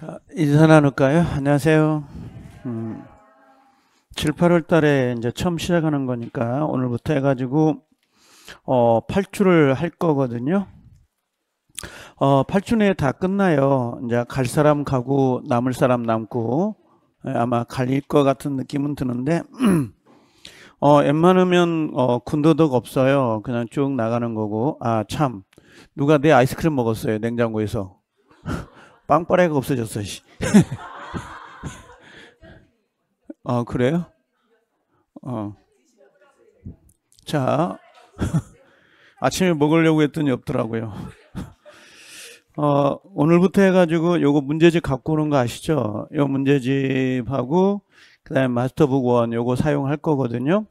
자, 인사 나눌까요? 안녕하세요. 음, 7, 8월 달에 이제 처음 시작하는 거니까 오늘부터 해가지고, 어, 8주를 할 거거든요. 어, 8주 내에 다 끝나요. 이제 갈 사람 가고, 남을 사람 남고, 예, 아마 갈릴 것 같은 느낌은 드는데, 어, 웬만하면, 어, 군더더기 없어요. 그냥 쭉 나가는 거고, 아, 참. 누가 내 아이스크림 먹었어요, 냉장고에서. 빵빠레가 없어졌어. 아 그래요? 어. 자 아침에 먹으려고 했더니 없더라고요. 어, 오늘부터 해가지고 요거 문제집 갖고 오는 거 아시죠? 요 문제집하고 그다음에 마스터북 원 요거 사용할 거거든요.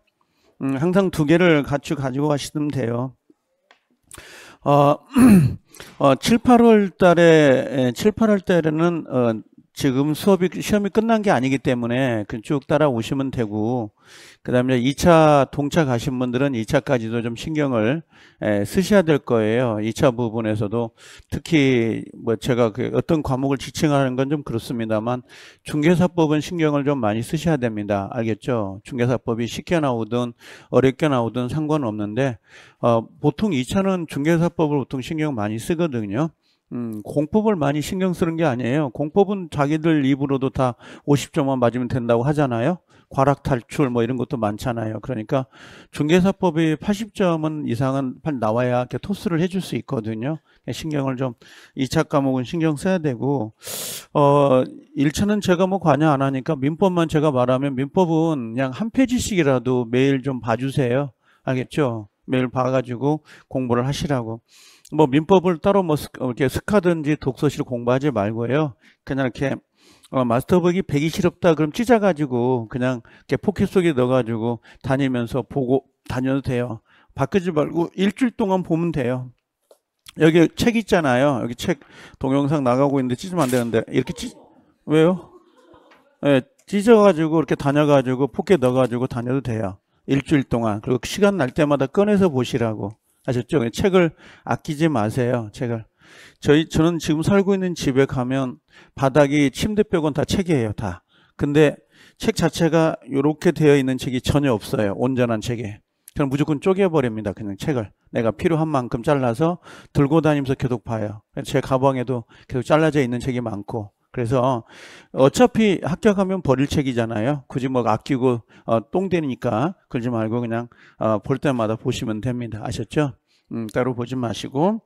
음, 항상 두 개를 같이 가지고 가시면 돼요. 어, 어, 7, 8월 달에, 7, 8월 달에는, 어, 지금 수업이 시험이 끝난 게 아니기 때문에 그쭉 따라오시면 되고 그 다음에 2차 동차 가신 분들은 2차까지도 좀 신경을 에, 예, 쓰셔야 될 거예요 2차 부분에서도 특히 뭐 제가 그 어떤 과목을 지칭하는 건 좀 그렇습니다만 중개사법은 신경을 좀 많이 쓰셔야 됩니다 알겠죠 중개사법이 쉽게 나오든 어렵게 나오든 상관없는데 어, 보통 2차는 중개사법을 보통 신경 많이 쓰거든요 음, 공법을 많이 신경 쓰는 게 아니에요. 공법은 자기들 입으로도 다 50점만 맞으면 된다고 하잖아요. 과락 탈출 뭐 이런 것도 많잖아요. 그러니까 중개사법이 80점은 이상은 나와야 이렇게 토스를 해줄 수 있거든요. 신경을 좀 2차 과목은 신경 써야 되고 어 1차는 제가 뭐 관여 안 하니까 민법만 제가 말하면 민법은 그냥 한 페이지씩이라도 매일 좀 봐주세요. 알겠죠? 매일 봐가지고 공부를 하시라고. 뭐 민법을 따로 뭐 어, 이렇게 스카든지 독서실 공부하지 말고요. 그냥 이렇게 어, 마스터북이 배기 싫었다 그럼 찢어가지고 그냥 이렇게 포켓 속에 넣어가지고 다니면서 보고 다녀도 돼요. 바꾸지 말고 일주일 동안 보면 돼요. 여기 책 있잖아요. 여기 책 동영상 나가고 있는데 찢으면 안 되는데 이렇게 찢 왜요? 예, 네, 찢어가지고 이렇게 다녀가지고 포켓 넣어가지고 다녀도 돼요. 일주일 동안 그리고 시간 날 때마다 꺼내서 보시라고. 아셨죠? 책을 아끼지 마세요. 책을. 저희 저는 지금 살고 있는 집에 가면 바닥이 침대 벽은다 책이에요, 다. 근데 책 자체가 이렇게 되어 있는 책이 전혀 없어요. 온전한 책에. 저는 무조건 쪼개버립니다. 그냥 책을. 내가 필요한 만큼 잘라서 들고 다니면서 계속 봐요. 제 가방에도 계속 잘라져 있는 책이 많고. 그래서 어차피 합격하면 버릴 책이잖아요. 굳이 뭐 아끼고 어, 똥되니까 그러지 말고 그냥 어, 볼 때마다 보시면 됩니다. 아셨죠? 음, 따로 보지 마시고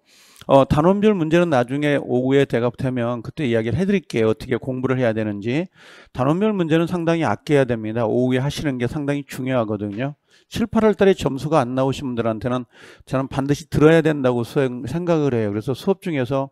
어, 단원별 문제는 나중에 오후에 대갑되면 그때 이야기를 해드릴게요. 어떻게 공부를 해야 되는지. 단원별 문제는 상당히 아껴야 됩니다. 오후에 하시는 게 상당히 중요하거든요. 7, 8월 달에 점수가 안 나오신 분들한테는 저는 반드시 들어야 된다고 생각을 해요. 그래서 수업 중에서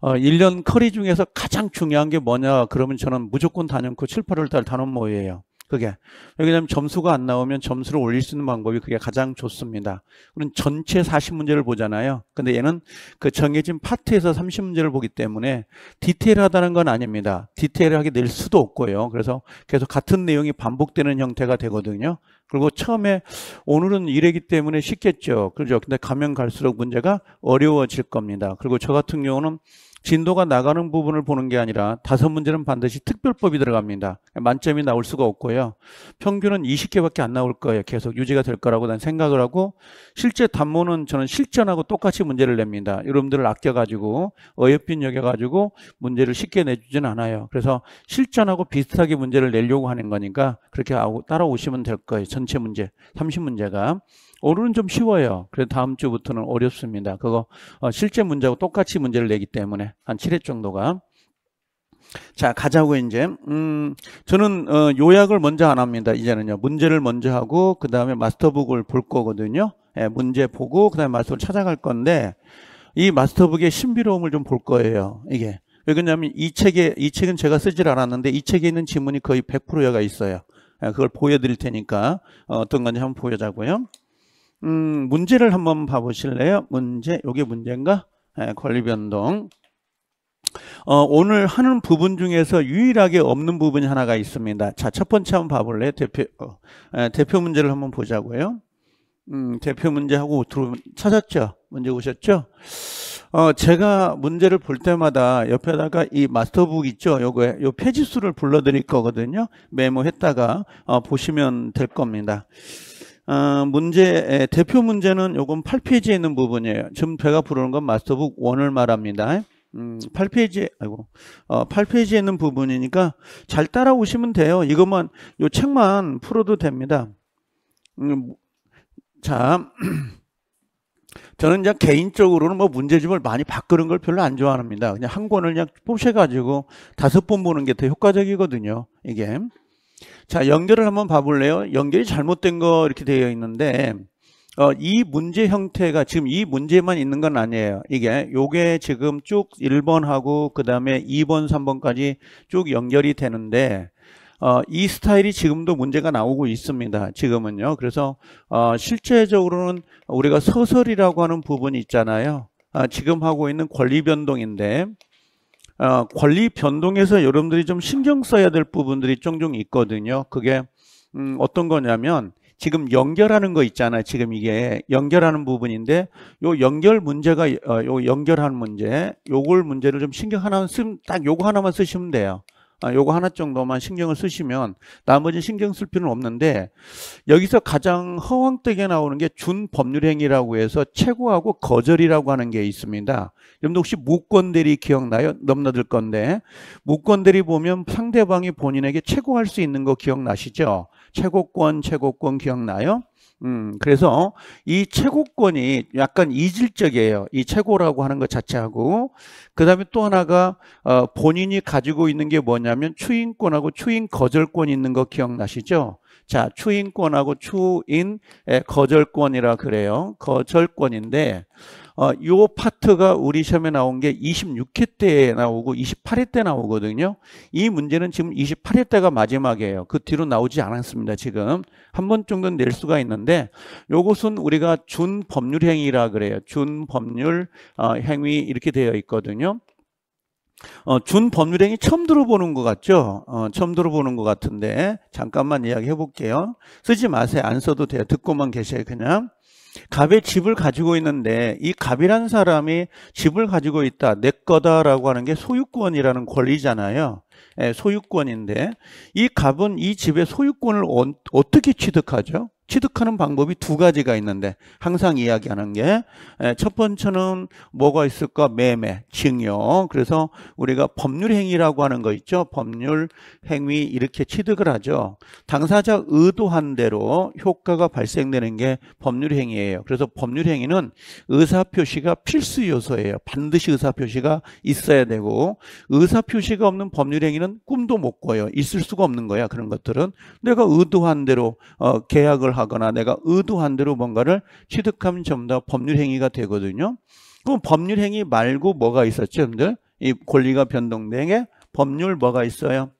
어, 1년 커리 중에서 가장 중요한 게 뭐냐 그러면 저는 무조건 단연코 7, 8월 달 단원 모의예요. 그게 왜냐하면 점수가 안 나오면 점수를 올릴 수 있는 방법이 그게 가장 좋습니다. 우리는 전체 40문제를 보잖아요. 근데 얘는 그 정해진 파트에서 30문제를 보기 때문에 디테일하다는 건 아닙니다. 디테일하게 낼 수도 없고요. 그래서 계속 같은 내용이 반복되는 형태가 되거든요. 그리고 처음에 오늘은 이래기 때문에 쉽겠죠. 그렇죠. 근데 가면 갈수록 문제가 어려워질 겁니다. 그리고 저 같은 경우는 진도가 나가는 부분을 보는 게 아니라 다섯 문제는 반드시 특별법이 들어갑니다. 만점이 나올 수가 없고요. 평균은 20개밖에 안 나올 거예요. 계속 유지가 될 거라고 난 생각을 하고 실제 단모는 저는 실전하고 똑같이 문제를 냅니다. 여러분들을 아껴가지고 어여빈 여겨가지고 문제를 쉽게 내주진 않아요. 그래서 실전하고 비슷하게 문제를 내려고 하는 거니까 그렇게 따라오시면 될 거예요. 전체 문제, 30문제가. 오늘은 좀 쉬워요. 그래서 다음 주부터는 어렵습니다. 그거 어, 실제 문제하고 똑같이 문제를 내기 때문에 한 7회 정도가 자 가자고 이제 음 저는 어, 요약을 먼저 안 합니다 이제는요 문제를 먼저 하고 그 다음에 마스터북을 볼 거거든요 예, 문제 보고 그 다음에 마스터북 찾아갈 건데 이 마스터북의 신비로움을 좀 볼 거예요 이게 왜 그러냐면 이 책에 이 책은 제가 쓰질 않았는데 이 책에 있는 지문이 거의 100%여가 있어요 예, 그걸 보여드릴 테니까 어, 어떤 건지 한번 보여자고요 음, 문제를 한번 봐보실래요? 문제, 이게 문제인가? 네, 권리변동. 어, 오늘 하는 부분 중에서 유일하게 없는 부분이 하나가 있습니다. 자, 첫 번째 한번 봐볼래요? 대표, 어, 에, 예, 대표 문제를 한번 보자고요. 음, 대표 문제하고 들어 찾았죠? 문제 오셨죠? 어, 제가 문제를 볼 때마다 옆에다가 이 마스터북 있죠? 요거, 에요 페이지 수를 불러드릴 거거든요. 메모했다가 어, 보시면 될 겁니다. 어, 문제 대표 문제는 요건 8페이지에 있는 부분이에요. 지금 제가 부르는 건 마스터북 1을 말합니다. 음, 8페이지, 아이고, 어, 8페이지에 있는 부분이니까 잘 따라오시면 돼요. 이것만, 요 책만 풀어도 됩니다. 음, 뭐, 자, 저는 이제 개인적으로는 뭐 문제집을 많이 바꾸는 걸 별로 안 좋아합니다. 그냥 한 권을 그냥 뽑셔가지고 다섯 번 보는 게 더 효과적이거든요. 이게. 자, 연결을 한번 봐볼래요? 연결이 잘못된 거 이렇게 되어 있는데 어, 이 문제 형태가 지금 이 문제만 있는 건 아니에요. 이게 요게 지금 쭉 1번하고 그 다음에 2번, 3번까지 쭉 연결이 되는데 어, 이 스타일이 지금도 문제가 나오고 있습니다. 지금은요. 그래서 어, 실제적으로는 우리가 서설이라고 하는 부분이 있잖아요. 아, 지금 하고 있는 권리변동인데 어, 권리 변동에서 여러분들이 좀 신경 써야 될 부분들이 종종 있거든요. 그게 음, 어떤 거냐면 지금 연결하는 거 있잖아요. 지금 이게 연결하는 부분인데 요 연결 문제가 어, 요 연결하는 문제 요걸 문제를 좀 신경 하나 쓰면 딱 요거 하나만 쓰시면 돼요. 아, 요거 하나 정도만 신경을 쓰시면 나머지 신경 쓸 필요는 없는데 여기서 가장 허황되게 나오는 게 준법률행위라고 해서 최고하고 거절이라고 하는 게 있습니다. 여러분 혹시 무권대리 기억나요? 넘나들 건데 무권대리 보면 상대방이 본인에게 최고할 수 있는 거 기억나시죠? 최고권, 최고권 기억나요? 음, 그래서 이 최고권이 약간 이질적이에요. 이 최고라고 하는 것 자체하고. 그 다음에 또 하나가, 어, 본인이 가지고 있는 게 뭐냐면 추인권하고 추인 거절권 있는 거 기억나시죠? 자, 추인권하고 추인 거절권이라 그래요. 거절권인데, 어, 요 파트가 우리 시험에 나온 게 26회 때 나오고 28회 때 나오거든요. 이 문제는 지금 28회 때가 마지막이에요. 그 뒤로 나오지 않았습니다. 지금 한 번 정도는 낼 수가 있는데 요것은 우리가 준법률 행위라 그래요. 준법률 어, 행위 이렇게 되어 있거든요. 어, 준법률행위 처음 들어보는 것 같죠? 어, 처음 들어보는 것 같은데 잠깐만 이야기해 볼게요. 쓰지 마세요. 안 써도 돼요. 듣고만 계세요. 그냥. 갑의 집을 가지고 있는데 이 갑이라는 사람이 집을 가지고 있다 내 거다라고 하는 게 소유권이라는 권리잖아요 예, 소유권인데 이 갑은 이 집의 소유권을 어, 떻게 취득하죠? 취득하는 방법이 두 가지가 있는데 항상 이야기하는 게 첫 번째는 뭐가 있을까? 매매, 증여. 그래서 우리가 법률 행위라고 하는 거 있죠. 법률 행위 이렇게 취득을 하죠. 당사자 의도한 대로 효과가 발생되는 게 법률 행위예요. 그래서 법률 행위는 의사 표시가 필수 요소예요. 반드시 의사 표시가 있어야 되고 의사 표시가 없는 법률 행위는 꿈도 못 꿔요. 있을 수가 없는 거야. 그런 것들은 내가 의도한 대로 어, 계약을 하고 하거나 내가 의도한 대로 뭔가를 취득하면 전부 다 법률 행위가 되거든요. 그럼 법률 행위 말고 뭐가 있었죠, 여러분들? 이 권리가 변동된게 법률 뭐가 있어요?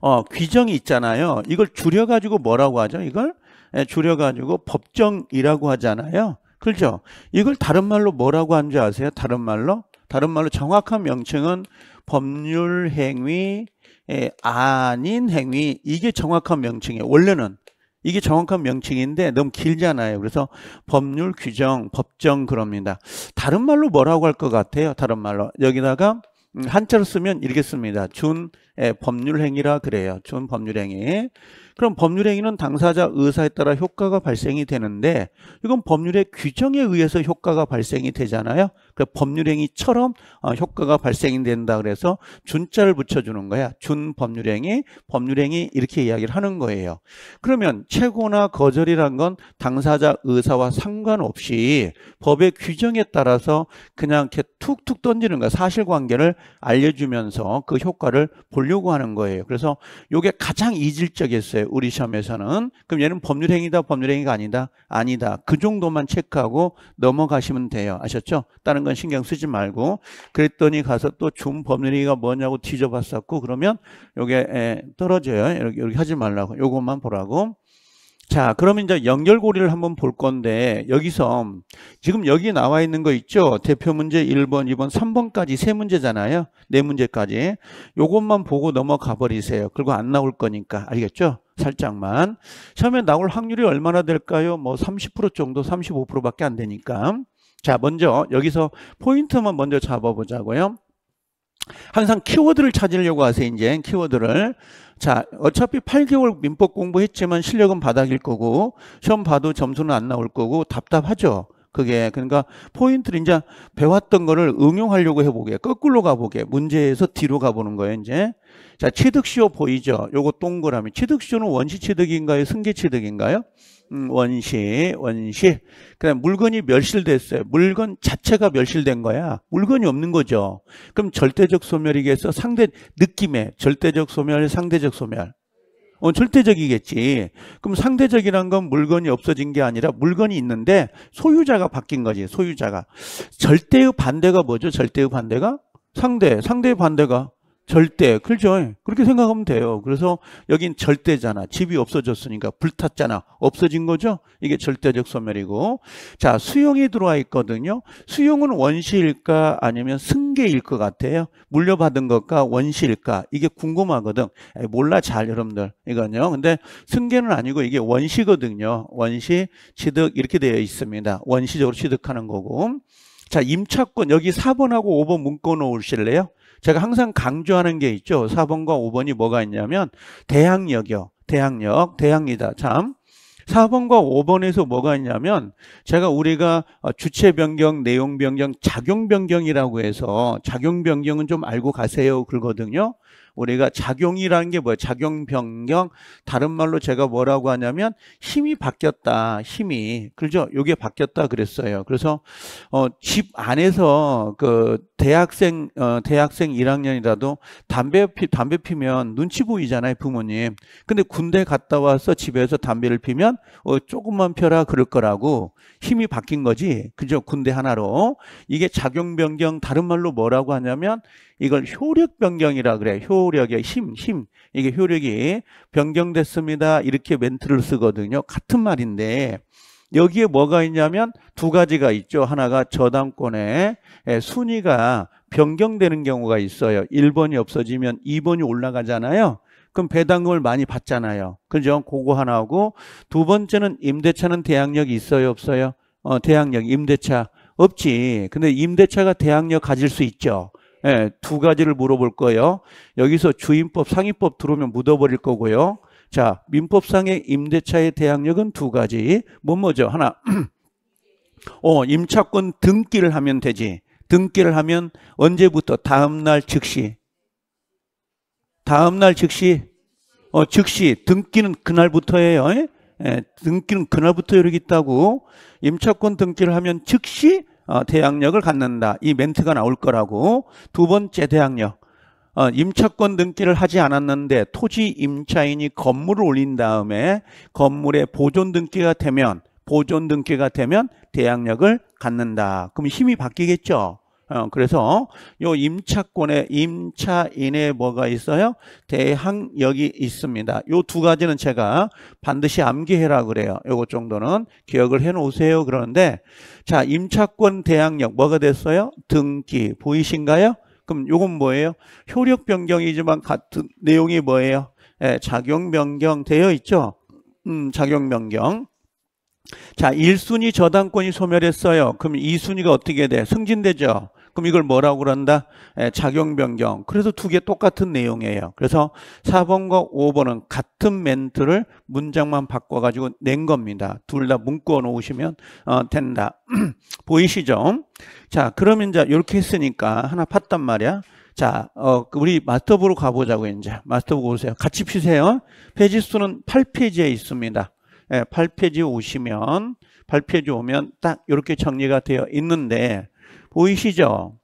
어, 규정이 있잖아요. 이걸 줄여 가지고 뭐라고 하죠? 이걸 예, 줄여 가지고 법정이라고 하잖아요. 그렇죠? 이걸 다른 말로 뭐라고 하는지 아세요? 다른 말로? 다른 말로 정확한 명칭은 법률 행위 예, 아닌 행위 이게 정확한 명칭이에요. 원래는 이게 정확한 명칭인데 너무 길잖아요. 그래서 법률 규정, 법정 그럽니다. 다른 말로 뭐라고 할 것 같아요? 다른 말로. 여기다가 음, 한자로 쓰면 이렇게 씁니다. 준 예, 법률행위라 그래요. 준 법률행위. 그럼 법률행위는 당사자 의사에 따라 효과가 발생이 되는데 이건 법률의 규정에 의해서 효과가 발생이 되잖아요. 그 법률행위처럼 어, 효과가 발생된다 이 그래서 준자를 붙여주는 거야. 준 법률행위, 법률행위 이렇게 이야기를 하는 거예요. 그러면 최고나 거절이란 건 당사자 의사와 상관없이 법의 규정에 따라서 그냥 이렇게 툭툭 던지는 거야. 사실관계를 알려주면서 그 효과를 보려고 하는 거예요. 그래서 이게 가장 이질적이었어요. 우리 시험에서는. 그럼 얘는 법률행위다, 법률행위가 아니다? 아니다. 그 정도만 체크하고 넘어가시면 돼요. 아셨죠? 다른 건 신경 쓰지 말고 그랬더니 가서 또 준 법률이가 뭐냐고 뒤져봤었고 그러면 요게 떨어져요. 이렇게, 이렇게 하지 말라고 요것만 보라고. 자, 그러면 이제 연결고리를 한번 볼 건데 여기서 지금 여기 나와 있는 거 있죠? 대표 문제 1번, 2번, 3번까지 세 문제잖아요. 네 문제까지. 요것만 보고 넘어가 버리세요. 그리고 안 나올 거니까. 알겠죠? 살짝만. 처음에 나올 확률이 얼마나 될까요? 뭐 30% 정도, 35%밖에 안 되니까. 자, 먼저 여기서 포인트만 먼저 잡아보자고요. 항상 키워드를 찾으려고 하세요, 이제 키워드를. 자, 어차피 8개월 민법 공부했지만 실력은 바닥일 거고, 시험 봐도 점수는 안 나올 거고, 답답하죠. 그게 그러니까 포인트를 이제 배웠던 거를 응용하려고 해보게 거꾸로 가보게 문제에서 뒤로 가보는 거예요 이제 자, 취득시효 보이죠? 요거 동그라미. 취득시효는 원시취득인가요? 승계취득인가요? 음, 원시, 원시. 그다음 에 물건이 멸실됐어요. 물건 자체가 멸실된 거야. 물건이 없는 거죠. 그럼 절대적 소멸이겠어? 상대 느낌에 절대적 소멸, 상대적 소멸. 어, 절대적이겠지. 그럼 상대적이란 건 물건이 없어진 게 아니라 물건이 있는데 소유자가 바뀐 거지. 소유자가. 절대의 반대가 뭐죠? 절대의 반대가? 상대, 상대의 반대가 절대 그렇죠 예. 그렇게 생각하면 돼요 그래서 여긴 절대잖아 집이 없어졌으니까 불탔잖아 없어진 거죠 이게 절대적 소멸이고 자 수용이 들어와 있거든요 수용은 원시일까 아니면 승계일 것 같아요 물려받은 것과 원시일까 이게 궁금하거든 몰라 잘 여러분들 이건요 근데 승계는 아니고 이게 원시거든요 원시 취득 이렇게 되어 있습니다 원시적으로 취득하는 거고 자 임차권 여기 4번하고 5번 묶어 놓으실래요 제가 항상 강조하는 게 있죠. 4번과 5번이 뭐가 있냐면 대항력이요. 대항력, 대항이다. 참. 4번과 5번에서 뭐가 있냐면 제가 우리가 어, 주체 변경, 내용 변경, 작용 변경이라고 해서 작용 변경은 좀 알고 가세요. 그러거든요. 우리가 작용이라는 게뭐야 작용 변경. 다른 말로 제가 뭐라고 하냐면 힘이 바뀌었다. 힘이. 그죠? 요게 바뀌었다 그랬어요. 그래서 어, 집 안에서 그 대학생 어, 대학생 1학년이라도 담배 피 담배 피면 눈치 보이잖아요, 부모님. 근데 군대 갔다 와서 집에서 담배를 피면 어, 조금만 펴라 그럴 거라고 힘이 바뀐 거지. 그죠? 군대 하나로. 이게 작용 변경 다른 말로 뭐라고 하냐면 이걸 효력 변경이라 그래. 효력의 힘, 힘. 이게 효력이 변경됐습니다. 이렇게 멘트를 쓰거든요. 같은 말인데 여기에 뭐가 있냐면 두 가지가 있죠. 하나가 저당권의 순위가 변경되는 경우가 있어요. 1번이 없어지면 2번이 올라가잖아요. 그럼 배당금을 많이 받잖아요. 그죠? 그거 하나하고 두 번째는 임대차는 대항력이 있어요, 없어요? 어, 대항력, 임대차 없지. 근데 임대차가 대항력 가질 수 있죠. 예, 두 가지를 물어볼 거예요. 여기서 주임법, 상임법 들어오면 묻어버릴 거고요. 자, 민법상의 임대차의 대항력은 두 가지. 뭐 뭐죠? 하나, 어, 임차권 등기를 하면 되지. 등기를 하면 언제부터? 다음날 즉시. 다음날 즉시. 어, 즉시. 등기는 그날부터예요. 예, 예 등기는 그날부터 여기 있다고. 임차권 등기를 하면 즉시 어, 대항력을 갖는다. 이 멘트가 나올 거라고. 두 번째 대항력. 어, 임차권 등기를 하지 않았는데 토지 임차인이 건물을 올린 다음에 건물의 보존 등기가 되면 보존 등기가 되면 대항력을 갖는다. 그럼 힘이 바뀌겠죠. 어, 그래서 요 임차권에 임차인에 뭐가 있어요? 대항역이 있습니다. 요 두 가지는 제가 반드시 암기해라 그래요. 요것 정도는 기억을 해 놓으세요. 그러는데 자, 임차권 대항역 뭐가 됐어요? 등기 보이신가요? 그럼 요건 뭐예요? 효력 변경이지만 같은 내용이 뭐예요? 예, 작용 변경되어 있죠. 음, 작용 변경. 자, 1순위 저당권이 소멸했어요. 그럼 2순위가 어떻게 돼? 승진되죠. 그럼 이걸 뭐라고 그런다? 에, 예, 작용 변경. 그래서 두 개 똑같은 내용이에요. 그래서 4번과 5번은 같은 멘트를 문장만 바꿔가지고 낸 겁니다. 둘 다문구어 놓으시면 어, 된다. 보이시죠? 자, 그러면 이제 이렇게 했으니까 하나 팠단 말이야. 자, 어, 우리 마스터부로 가보자고, 이제. 마스터부 오세요. 같이 피세요. 페이지 수는 8페이지에 있습니다. 8페이지 예, 오시면 8페이지 오면 딱 이렇게 정리가 되어 있는데 보이시죠?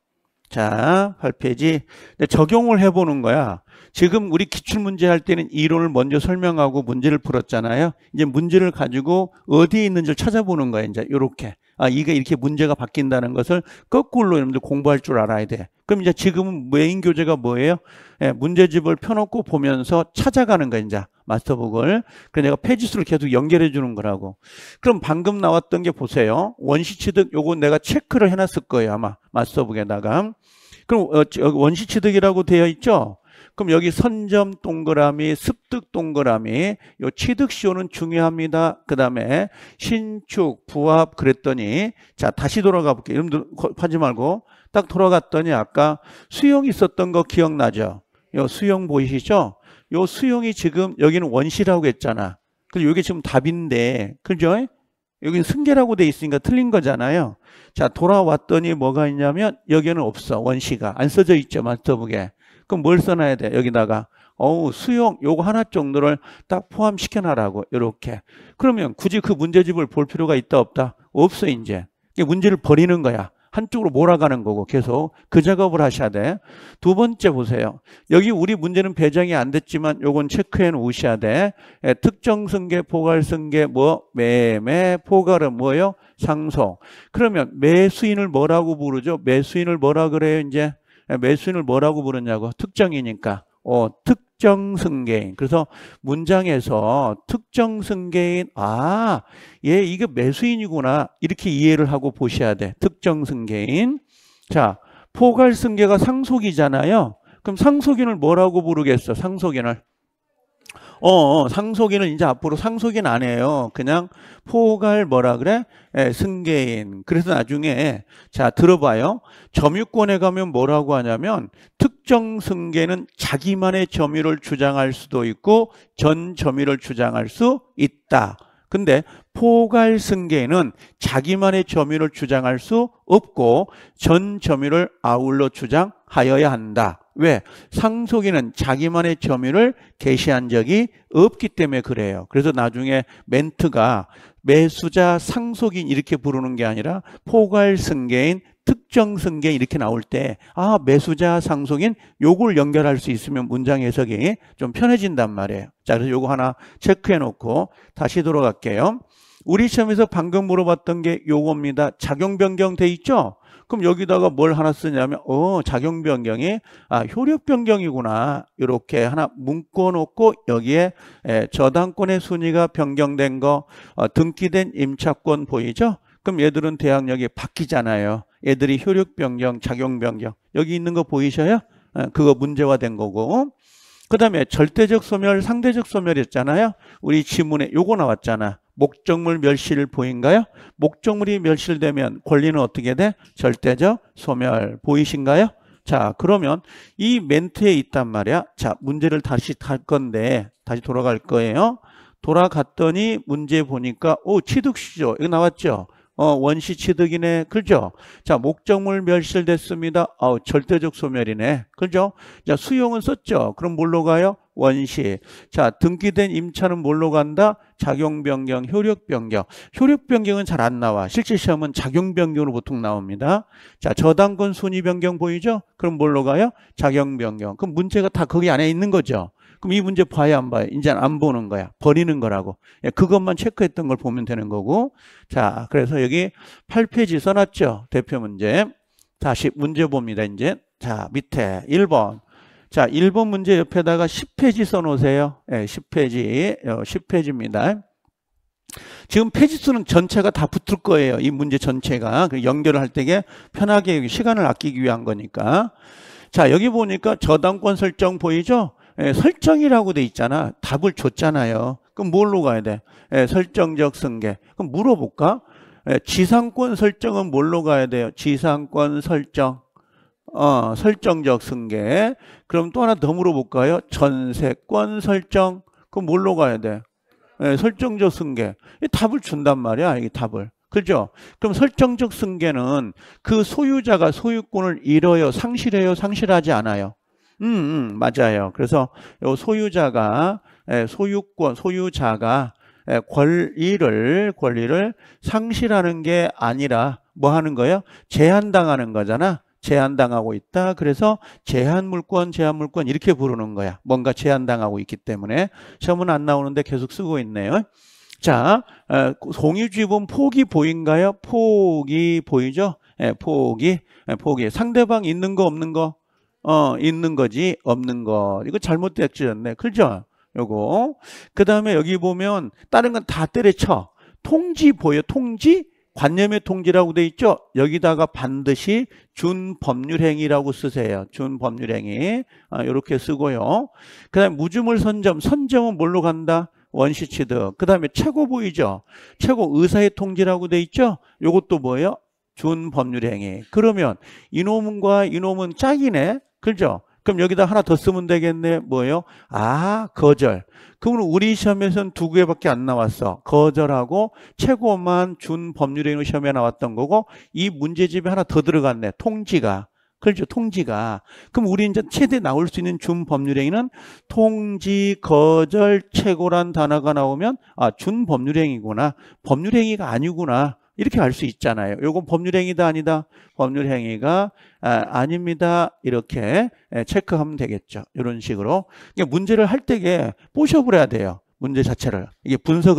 자, 8페이지. 적용을 해보는 거야. 지금 우리 기출문제 할 때는 이론을 먼저 설명하고 문제를 풀었잖아요. 이제 문제를 가지고 어디에 있는지를 찾아보는 거야. 이제 이렇게 아, 이게 이렇게 문제가 바뀐다는 것을 거꾸로 여러분들 공부할 줄 알아야 돼. 그럼 이제 지금 은 메인 교재가 뭐예요? 예, 문제집을 펴놓고 보면서 찾아가는 거야, 이제. 마스터북을. 그래서 내가 페이지수를 계속 연결해 주는 거라고. 그럼 방금 나왔던 게 보세요. 원시취득, 요거 내가 체크를 해놨을 거예요, 아마. 마스터북에다가. 그럼 어, 원시취득이라고 되어 있죠? 그럼 여기 선점 동그라미, 습득 동그라미, 요 취득 시효는 중요합니다. 그 다음에 신축, 부합 그랬더니 자 다시 돌아가 볼게요. 여러분들 하지 말고 딱 돌아갔더니 아까 수용 있었던 거 기억나죠? 요 수용 보이시죠? 요 수용이 지금 여기는 원시라고 했잖아. 그리고 이게 지금 답인데 그죠? 여기는 승계라고 돼 있으니까 틀린 거잖아요. 자 돌아왔더니 뭐가 있냐면 여기는 없어 원시가 안 써져 있죠 마스터북에. 그럼 뭘 써놔야 돼? 여기다가 어우 수용 요거 하나 정도를 딱 포함시켜 놔라고 이렇게 그러면 굳이 그 문제집을 볼 필요가 있다 없다 없어 이제 이 문제를 버리는 거야 한쪽으로 몰아가는 거고 계속 그 작업을 하셔야 돼. 두 번째 보세요. 여기 우리 문제는 배정이 안 됐지만 요건 체크해 놓으셔야 돼. 예, 특정 승계, 포괄 승계, 뭐 매매, 포괄은 뭐예요? 상속. 그러면 매수인을 뭐라고 부르죠? 매수인을 뭐라 그래요? 이제 매수인을 뭐라고 부르냐고 특정이니까 어, 특정 승계인. 그래서 문장에서 특정 승계인, 아, 얘 이게 매수인이구나. 이렇게 이해를 하고 보셔야 돼. 특정 승계인. 자, 포괄 승계가 상속이잖아요. 그럼 상속인을 뭐라고 부르겠어? 상속인을 어, 어 상속인은 이제 앞으로 상속인 안 해요. 그냥 포괄 뭐라 그래? 예, 승계인. 그래서 나중에 자 들어봐요. 점유권에 가면 뭐라고 하냐면 특정 승계는 자기만의 점유를 주장할 수도 있고 전 점유를 주장할 수 있다. 근데 포괄 승계는 자기만의 점유를 주장할 수 없고 전 점유를 아울러 주장하여야 한다. 왜? 상속인은 자기만의 점유를 개시한 적이 없기 때문에 그래요. 그래서 나중에 멘트가 매수자 상속인 이렇게 부르는 게 아니라 포괄승계인 특정승계 인 이렇게 나올 때 아 매수자 상속인 요걸 연결할 수 있으면 문장 해석이 좀 편해진단 말이에요. 자 그래서 요거 하나 체크해 놓고 다시 돌아갈게요. 우리 시험에서 방금 물어봤던 게 요겁니다. 작용 변경 돼 있죠? 그럼 여기다가 뭘 하나 쓰냐면 어 작용 변경이 아 효력 변경이구나 이렇게 하나 묶어놓고 여기에 에, 저당권의 순위가 변경된 거 어, 등기된 임차권 보이죠? 그럼 얘들은 대항력이 바뀌잖아요. 얘들이 효력 변경, 작용 변경 여기 있는 거 보이셔요? 에, 어, 그거 문제화된 거고 그 다음에 절대적 소멸, 상대적 소멸 했잖아요. 우리 지문에 요거 나왔잖아. 목적물 멸실를 보인가요? 목적물이 멸실되면 권리는 어떻게 돼? 절대적 소멸 보이신가요? 자 그러면 이 멘트에 있단 말이야 자 문제를 다시 갈 건데 다시 돌아갈 거예요 돌아갔더니 문제 보니까 오 취득시죠 이거 나왔죠 어, 원시 취득이네. 그죠? 자, 목적물 멸실됐습니다. 아우, 절대적 소멸이네. 그죠? 자, 수용은 썼죠? 그럼 뭘로 가요? 원시. 자, 등기된 임차는 뭘로 간다? 작용 변경, 효력 변경. 효력 변경은 잘 안 나와. 실제 시험은 작용 변경으로 보통 나옵니다. 자, 저당권 순위 변경 보이죠? 그럼 뭘로 가요? 작용 변경. 그럼 문제가 다 거기 안에 있는 거죠. 그럼 이 문제 봐야 안 봐요? 이제안 보는 거야. 버리는 거라고. 예, 그것만 체크했던 걸 보면 되는 거고. 자, 그래서 여기 8페이지 써놨죠? 대표 문제. 다시 문제 봅니다, 이제. 자, 밑에 1번. 자, 1번 문제 옆에다가 10페이지 써놓으세요. 네, 예, 10페이지, 10페이지입니다. 어, 지금 페이지 수는 전체가 다 붙을 거예요. 이 문제 전체가. 그 연결을 할 때게 편하게 시간을 아끼기 위한 거니까. 자, 여기 보니까 저당권 설정 보이죠? 예, 설정이라고 돼 있잖아. 답을 줬잖아요. 그럼 뭘로 가야 돼? 예, 설정적 승계. 그럼 물어볼까? 예, 지상권 설정은 뭘로 가야 돼요? 지상권 설정. 어, 설정적 승계. 그럼 또 하나 더 물어볼까요? 전세권 설정. 그럼 뭘로 가야 돼? 네, 설정적 승계. 이 답을 준단 말이야, 이 답을. 그죠? 그럼 설정적 승계는 그 소유자가 소유권을 잃어요, 상실해요, 상실하지 않아요. 음, 음 맞아요. 그래서 요 소유자가 예, 소유권, 소유자가 예, 권리를 권리를 상실하는 게 아니라 뭐 하는 거예요? 제한당하는 거잖아. 제한당하고 있다. 그래서 제한물권, 제한물권 이렇게 부르는 거야. 뭔가 제한당하고 있기 때문에 시험은 안 나오는데 계속 쓰고 있네요. 자, 어, 공유지분 폭이 보인가요? 폭이 보이죠? 예, 폭이, 예, 폭이. 상대방 있는 거 없는 거? 어, 있는 거지, 없는 거. 이거 잘못 됐지였네. 그죠? 요거. 그 다음에 여기 보면 다른 건 다 때려쳐. 통지 보여, 통지? 관념의 통지라고 돼 있죠? 여기다가 반드시 준법률행위라고 쓰세요. 준법률행위 아, 이렇게 쓰고요. 그 다음에 무주물 선점. 선점은 뭘로 간다? 원시취득. 그 다음에 최고 보이죠? 최고 의사의 통지라고 돼 있죠? 이것도 뭐예요? 준법률행위. 그러면 이놈과 이놈은 짝이네. 그죠? 그럼 여기다 하나 더 쓰면 되겠네. 뭐예요? 아, 거절. 그럼 우리 시험에서는 두 개밖에 안 나왔어. 거절하고 최고만 준법률행위는 시험에 나왔던 거고 이 문제집에 하나 더 들어갔네. 통지가. 그렇죠. 통지가. 그럼 우리 이제 최대 나올 수 있는 준 법률행위는 통지, 거절, 최고란 단어가 나오면 아, 준 법률행위구나. 법률행위가 아니구나. 이렇게 알 수 있잖아요. 요건 법률행위다 아니다. 법률행위가 아, 닙니다 이렇게 예, 체크하면 되겠죠. 이런 식으로. 그러니까 문제를 할 때에 포샵을 해야 돼요. 문제 자체를. 이게 분석을